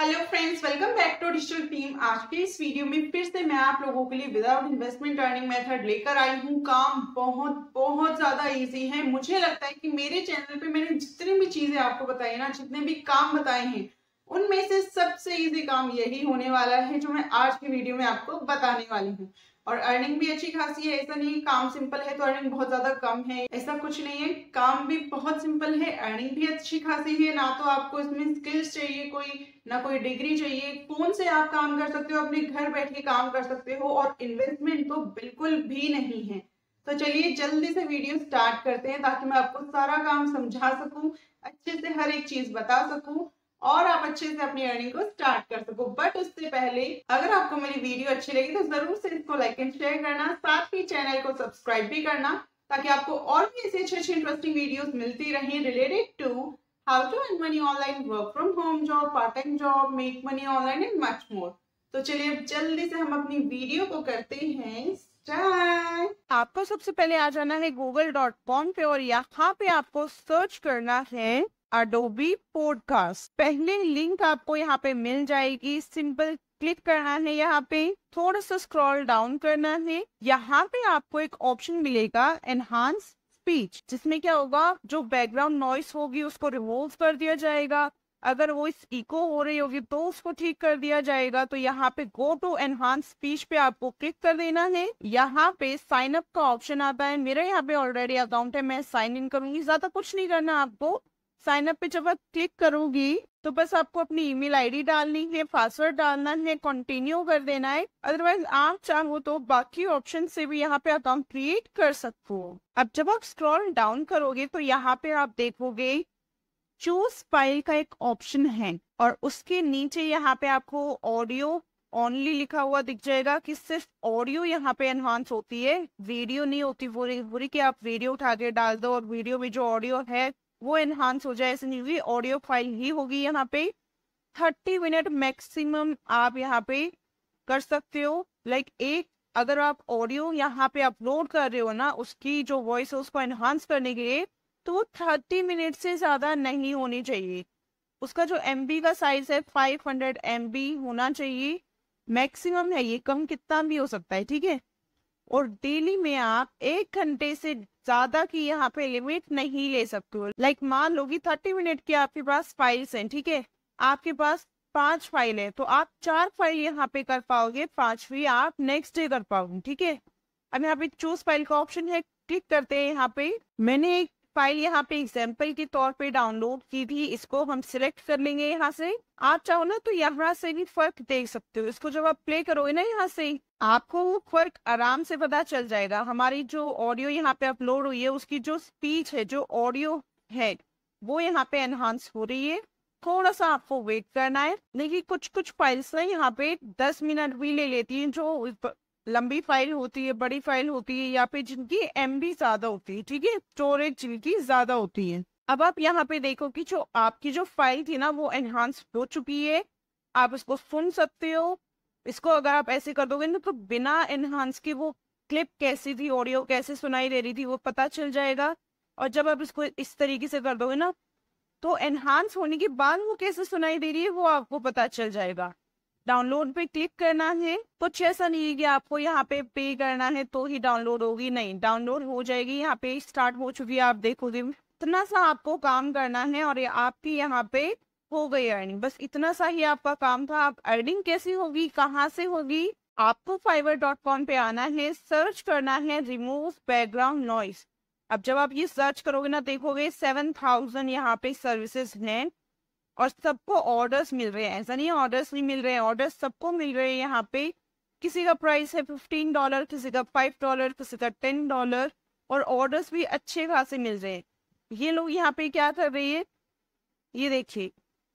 hello friends welcome back to digital team आज के इस वीडियो में फिर से मैं आप लोगों के लिए विदाउट इन्वेस्टमेंट अर्निंग मेथड लेकर आई हूँ काम बहुत बहुत ज्यादा इजी है मुझे लगता है कि मेरे चैनल पे मैंने जितनी भी चीजें आपको बताई ना जितने भी काम बताए हैं उनमें से सबसे इजी काम यही होने वाला है जो मैं आज की वीडियो में आपको बताने वाली हूँ और अर्निंग भी अच्छी खासी है ऐसा नहीं काम सिंपल है तो अर्निंग बहुत ज्यादा कम है ऐसा कुछ नहीं है काम भी बहुत सिंपल है अर्निंग भी अच्छी खासी है ना तो आपको इसमें स्किल्स चाहिए कोई ना कोई डिग्री चाहिए फोन से आप काम कर सकते हो अपने घर बैठे काम कर सकते हो और इन्वेस्टमेंट तो बिल्कुल भी नहीं है तो चलिए जल्दी से वीडियो स्टार्ट करते हैं ताकि मैं आपको सारा काम समझा सकूं अच्छे से हर एक चीज बता सकूं और आप अच्छे से अपनी अर्निंग को स्टार्ट कर सको बट उससे पहले अगर आपको मेरी वीडियो अच्छी लगी तो जरूर से इसको लाइक एंड शेयर करना साथ ही चैनल को सब्सक्राइब भी करना ताकि आपको और भी ऐसे अच्छे अच्छे इंटरेस्टिंग वीडियोस मिलती रहें related to how to earn money online work from home job part time job make money online and much more तो चलिए अब जल्दी से हम अपनी वीडियो को करते हैं आपको सबसे पहले आ जाना है गूगल डॉट कॉम पे और यहाँ पे आपको सर्च करना है अडोबी पॉडकास्ट पहले लिंक आपको यहाँ पे मिल जाएगी सिंपल क्लिक करना है यहाँ पे थोड़ा सा स्क्रॉल डाउन करना है यहाँ पे आपको एक ऑप्शन मिलेगा एनहांस स्पीच जिसमें क्या होगा जो बैकग्राउंड नॉइस होगी उसको रिमूव कर दिया जाएगा अगर वो इस इको हो रही होगी तो उसको ठीक कर दिया जाएगा तो यहाँ पे गो टू एनहांस स्पीच पे आपको क्लिक कर देना है यहाँ पे साइन अप का ऑप्शन आता है मेरा यहाँ पे ऑलरेडी अकाउंट है मैं साइन इन करूंगी ज्यादा कुछ नहीं करना आपको साइन अप पे जब आप क्लिक करोगी तो बस आपको अपनी ईमेल आईडी डालनी है पासवर्ड डालना है कंटिन्यू कर देना है अदरवाइज आप चाहो तो बाकी ऑप्शन से भी यहाँ पे अकाउंट क्रिएट कर सकते हो अब जब आप स्क्रॉल डाउन करोगे तो यहाँ पे आप देखोगे चूज फाइल का एक ऑप्शन है और उसके नीचे यहाँ पे आपको ऑडियो ओनली लिखा हुआ दिख जाएगा कि सिर्फ ऑडियो यहाँ पे एनहांस होती है वीडियो नहीं होती पूरी पूरी कि आप वीडियो उठा के डाल दो और वीडियो में जो ऑडियो है वो एनहांस हो जाए ऐसे नहीं ऑडियो फाइल ही होगी यहाँ पे थर्टी मिनट मैक्सिमम आप यहाँ पे कर सकते हो लाइक like एक अगर आप ऑडियो यहाँ पे अपलोड कर रहे हो ना उसकी जो वॉइस है उसको एनहांस करने के लिए तो वो थर्टी मिनट से ज़्यादा नहीं होनी चाहिए उसका जो एम का साइज है फाइव हंड्रेड होना चाहिए मैक्सिमम है ये कम कितना भी हो सकता है ठीक है और डेली में आप एक घंटे से ज्यादा की यहाँ पे लिमिट नहीं ले सकते हो लाइक मान लो कि थर्टी मिनट की आपके पास फाइल्स हैं ठीक है आपके पास पांच फाइल है तो आप चार फाइल यहाँ पे कर पाओगे पांचवी आप नेक्स्ट डे कर पाओगे ठीक है अब यहाँ पे चूज फाइल का ऑप्शन है क्लिक करते हैं यहाँ पे मैंने एक फाइल यहाँ पे एग्जाम्पल के तौर पे डाउनलोड की थी इसको हम सिलेक्ट कर लेंगे यहाँ से आप चाहो ना तो यहाँ से भी फर्क देख सकते हो इसको जब आप प्ले करोगे ना यहाँ से आपको वो फर्क आराम से पता चल जाएगा हमारी जो ऑडियो यहाँ पे अपलोड हुई है उसकी जो स्पीच है जो ऑडियो है वो यहाँ पे एनहांस हो रही है थोड़ा सा आपको वेट करना है लेकिन कुछ कुछ फाइल्स ना यहाँ पे दस मिनट भी ले लेती हैं जो लंबी फाइल होती है बड़ी फाइल होती है या फिर जिनकी एम ज्यादा होती है ठीक है स्टोरेज जिनकी ज्यादा होती है अब आप यहाँ पे देखो कि जो आपकी जो फाइल थी ना वो एनहांस हो चुकी है आप इसको सुन सकते हो इसको अगर आप ऐसे कर दोगे ना तो बिना एनहांस के वो क्लिप कैसी थी ऑडियो कैसे सुनाई दे रही थी वो पता चल जाएगा और जब आप इसको इस तरीके से कर दोगे ना तो एनहांस होने के बाद वो कैसे सुनाई दे रही है वो आपको पता चल जाएगा डाउनलोड पे क्लिक करना है कुछ ऐसा नहीं है कि आपको यहाँ पे पे करना है तो ही डाउनलोड होगी नहीं डाउनलोड हो जाएगी यहाँ पे स्टार्ट हो चुकी है आप देखोगे इतना सा आपको काम करना है और ये आपकी यहाँ पे हो गई अर्निंग बस इतना सा ही आपका काम था आप अर्निंग कैसी होगी कहाँ से होगी आपको फाइवर डॉट कॉम पे आना है सर्च करना है रिमूव बैकग्राउंड नॉइस अब जब आप ये सर्च करोगे ना देखोगे सेवन थाउजेंड यहाँ पे सर्विसेज हैं और सबको ऑर्डर्स मिल रहे हैं ऐसा नहीं ऑर्डर्स नहीं मिल रहे हैं ऑर्डर्स सबको मिल रहे हैं यहाँ पे किसी का प्राइस है फिफ्टीन डॉलर किसी का फाइव डॉलर किसी का टेन डॉलर और ऑर्डर्स भी अच्छे खासे मिल रहे हैं ये लोग यहाँ पे क्या कर रहे हैं ये देखिए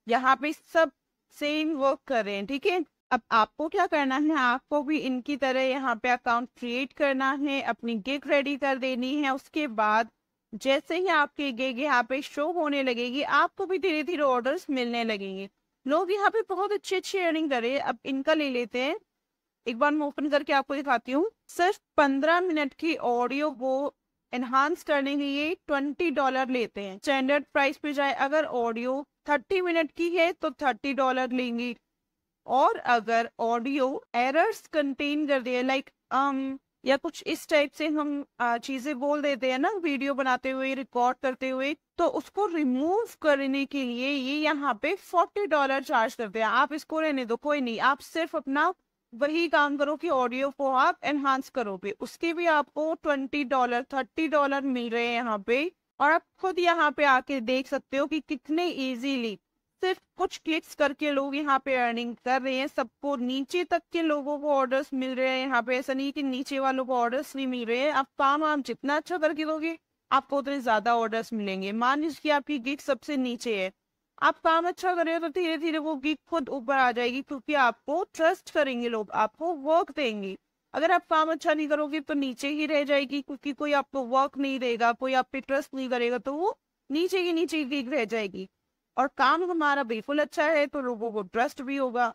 यहाँ पे सब सेम वर्क कर रहे हैं ठीक है अब आपको क्या करना है आपको भी इनकी तरह यहाँ पे अकाउंट क्रिएट करना है अपनी गिग रेडी कर देनी है उसके बाद जैसे ही आपकी गिग यहाँ पे शो होने लगेगी आपको भी धीरे धीरे ऑर्डर्स मिलने लगेंगे लोग यहाँ पे बहुत अच्छे अच्छे अर्निंग कर रहे हैं अब इनका ले लेते हैं एक बार मैं ओपन करके आपको दिखाती हूँ सिर्फ पंद्रह मिनट की ऑडियो वो एनहांस करने के लिए ट्वेंटी डॉलर लेते हैं स्टैंडर्ड प्राइस पे जाए अगर ऑडियो थर्टी मिनट की है तो थर्टी डॉलर लेंगी और अगर ऑडियो एरर्स कंटेन कर दिए लाइक um, या कुछ इस टाइप से हम चीजें बोल देते हैं ना वीडियो बनाते हुए रिकॉर्ड करते हुए तो उसको रिमूव करने के लिए ये यहाँ पे फोर्टी डॉलर चार्ज करते हैं आप इसको रहने दो कोई नहीं आप सिर्फ अपना वही काम करो कि ऑडियो को आप एनहांस करोगे उसके भी आपको ट्वेंटी डॉलर थर्टी डॉलर मिल रहे हैं यहाँ पे और आप खुद यहाँ पे आके देख सकते हो कि कितने इजीली सिर्फ कुछ क्लिक्स करके लोग यहाँ पे अर्निंग कर रहे हैं सबको नीचे तक के लोगों को ऑर्डर्स मिल रहे हैं यहाँ पे ऐसा नहीं कि नीचे वालों को ऑर्डर्स नहीं मिल रहे हैं आप काम आप जितना अच्छा करके दोगे आपको उतने ज्यादा ऑर्डर्स मिलेंगे मान लीजिए आपकी गिग सबसे नीचे है आप काम अच्छा करें तो धीरे धीरे वो गिग खुद ऊपर आ जाएगी क्योंकि आपको ट्रस्ट करेंगे लोग आपको वर्क देंगे अगर आप काम अच्छा नहीं करोगे तो नीचे ही रह जाएगी क्योंकि कोई आपको वर्क नहीं देगा कोई आप पे ट्रस्ट नहीं करेगा तो वो नीचे की नीचे गिग रह जाएगी और काम हमारा बिल्कुल अच्छा है तो लोगों को ट्रस्ट भी होगा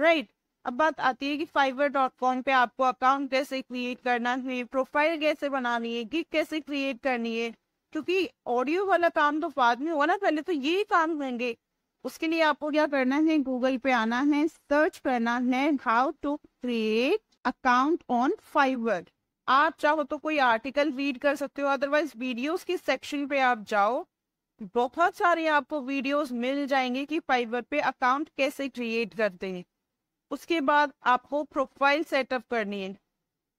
राइट अब बात आती है कि फाइवर डॉट कॉम पे आपको अकाउंट कैसे क्रिएट करना है प्रोफाइल कैसे बनानी है गिग कैसे क्रिएट करनी है क्योंकि ऑडियो वाला काम तो बाद में होगा ना पहले तो ये काम होंगे उसके लिए आपको क्या करना है गूगल पे आना है सर्च करना है how to create account on Fiverr आप चाहो तो कोई आर्टिकल रीड कर सकते हो अदरवाइज वीडियोस की सेक्शन पे आप जाओ बहुत सारे आपको वीडियोस मिल जाएंगे कि फाइवर पे अकाउंट कैसे क्रिएट करते हैं उसके बाद आपको प्रोफाइल सेटअप करनी है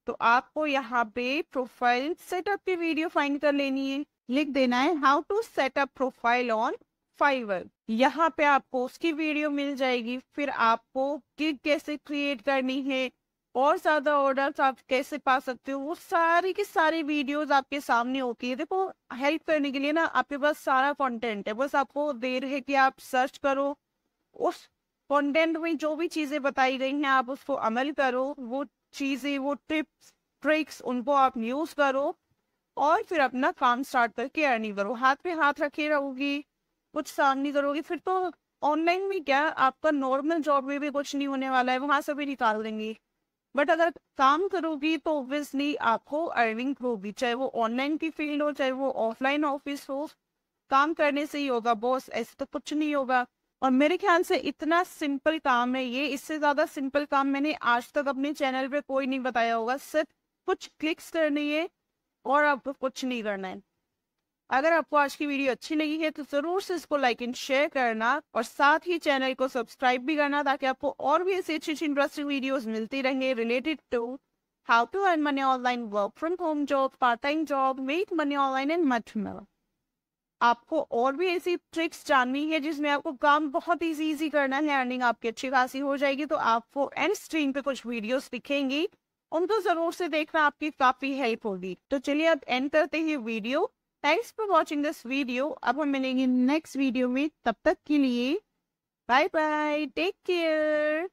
तो आपको यहाँ पे प्रोफाइल सेटअप की वीडियो फाइंड कर लेनी है लिख देना है how to setup profile on Fiverr यहाँ पे आपको उसकी वीडियो मिल जाएगी फिर आपको गिग कैसे क्रिएट करनी है और ज्यादा ऑर्डर्स आप कैसे पा सकते हो वो सारी की सारी वीडियोस आपके सामने होती है देखो हेल्प करने के लिए ना आपके पास सारा कंटेंट है बस आपको देर है कि आप सर्च करो उस कंटेंट में जो भी चीजें बताई गई हैं आप उसको अमल करो वो चीजें वो टिप्स ट्रिक्स उनको आप यूज करो और फिर अपना काम स्टार्ट करके अर्निंग करो हाथ पे हाथ रखे रहोगी कुछ सामने करोगी फिर तो ऑनलाइन में क्या आपका नॉर्मल जॉब में भी कुछ नहीं होने वाला है वहां से भी निकाल देंगी बट अगर काम करोगी तो ऑब्वियसली आपको अर्निंग होगी चाहे वो ऑनलाइन की फील्ड हो चाहे वो ऑफलाइन ऑफिस हो काम करने से ही होगा बॉस ऐसे तो कुछ नहीं होगा और मेरे ख्याल से इतना सिंपल काम है ये इससे ज्यादा सिंपल काम मैंने आज तक अपने चैनल पे कोई नहीं बताया होगा सिर्फ कुछ क्लिक्स करनी है और आपको कुछ नहीं करना है अगर आपको आज की वीडियो अच्छी लगी है तो जरूर से इसको लाइक एंड शेयर करना और साथ ही चैनल को सब्सक्राइब भी करना ताकि आपको और भी ऐसी अच्छी अच्छी इंटरेस्टिंग वीडियोस मिलती रहेंगे related to how to earn money online work from home job part time job make money online and much more आपको और भी ऐसी ट्रिक्स जाननी है जिसमें आपको काम बहुत इजी इजी करना है अर्निंग आपकी अच्छी खासी हो जाएगी तो आपको एंड स्क्रीन पे कुछ वीडियोस दिखेंगी उनको जरूर से देखना आपकी काफी हेल्प होगी तो चलिए अब एंड करते हैं video thanks for watching this video अब हम मिलेंगे नेक्स्ट वीडियो में तब तक के लिए बाय बाय टेक केयर